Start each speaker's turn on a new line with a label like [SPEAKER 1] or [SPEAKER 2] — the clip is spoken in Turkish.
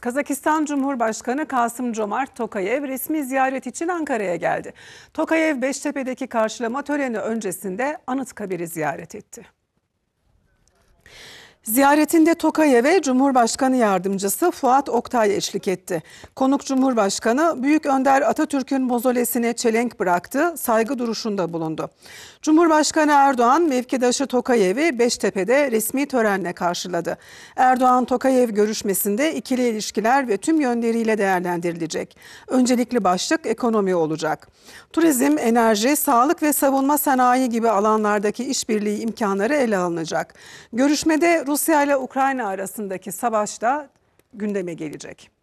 [SPEAKER 1] Kazakistan Cumhurbaşkanı Kasım Comart Tokayev resmi ziyaret için Ankara'ya geldi. Tokayev Beştepe'deki karşılama töreni öncesinde Anıtkabir'i ziyaret etti. Ziyaretinde Tokayev'e Cumhurbaşkanı Yardımcısı Fuat Oktay eşlik etti. Konuk Cumhurbaşkanı Büyük Önder Atatürk'ün mozolesine çelenk bıraktı, saygı duruşunda bulundu. Cumhurbaşkanı Erdoğan mevkidaşı Tokayev'i Beştepe'de resmi törenle karşıladı. Erdoğan Tokayev görüşmesinde ikili ilişkiler ve tüm yönleriyle değerlendirilecek. Öncelikli başlık ekonomi olacak. Turizm, enerji, sağlık ve savunma sanayi gibi alanlardaki işbirliği imkanları ele alınacak. Görüşmede Rusya ile Ukrayna arasındaki savaş da gündeme gelecek.